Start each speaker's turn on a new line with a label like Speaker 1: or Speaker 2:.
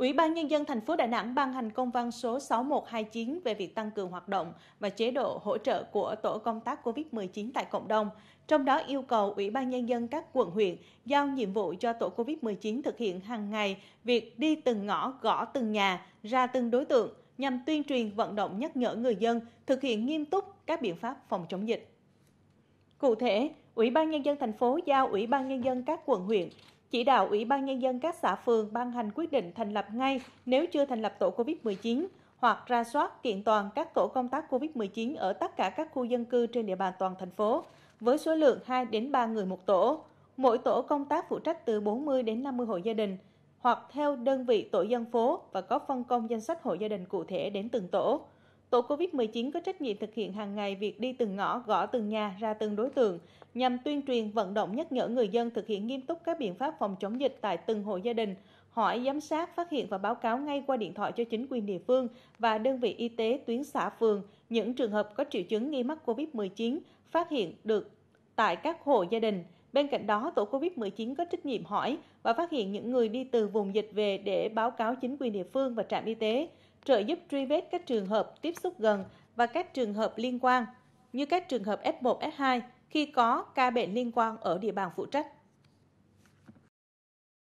Speaker 1: Ủy ban Nhân dân thành phố Đà Nẵng ban hành công văn số 6129 về việc tăng cường hoạt động và chế độ hỗ trợ của tổ công tác COVID-19 tại cộng đồng, trong đó yêu cầu Ủy ban Nhân dân các quận huyện giao nhiệm vụ cho tổ COVID-19 thực hiện hàng ngày việc đi từng ngõ, gõ từng nhà, ra từng đối tượng nhằm tuyên truyền vận động nhắc nhở người dân thực hiện nghiêm túc các biện pháp phòng chống dịch. Cụ thể, Ủy ban nhân dân thành phố giao Ủy ban nhân dân các quận huyện chỉ đạo Ủy ban Nhân dân các xã phường ban hành quyết định thành lập ngay nếu chưa thành lập tổ COVID-19 hoặc ra soát kiện toàn các tổ công tác COVID-19 ở tất cả các khu dân cư trên địa bàn toàn thành phố với số lượng 2 đến 3 người một tổ. Mỗi tổ công tác phụ trách từ 40 đến 50 hộ gia đình hoặc theo đơn vị tổ dân phố và có phân công danh sách hộ gia đình cụ thể đến từng tổ. Tổ COVID-19 có trách nhiệm thực hiện hàng ngày việc đi từng ngõ, gõ từng nhà, ra từng đối tượng, nhằm tuyên truyền, vận động nhắc nhở người dân thực hiện nghiêm túc các biện pháp phòng chống dịch tại từng hộ gia đình, hỏi, giám sát, phát hiện và báo cáo ngay qua điện thoại cho chính quyền địa phương và đơn vị y tế tuyến xã phường những trường hợp có triệu chứng nghi mắc COVID-19 phát hiện được tại các hộ gia đình. Bên cạnh đó, tổ COVID-19 có trách nhiệm hỏi và phát hiện những người đi từ vùng dịch về để báo cáo chính quyền địa phương và trạm y tế trợ giúp truy vết các trường hợp tiếp xúc gần và các trường hợp liên quan, như các trường hợp F1, F2 khi có ca bệnh liên quan ở địa bàn phụ trách.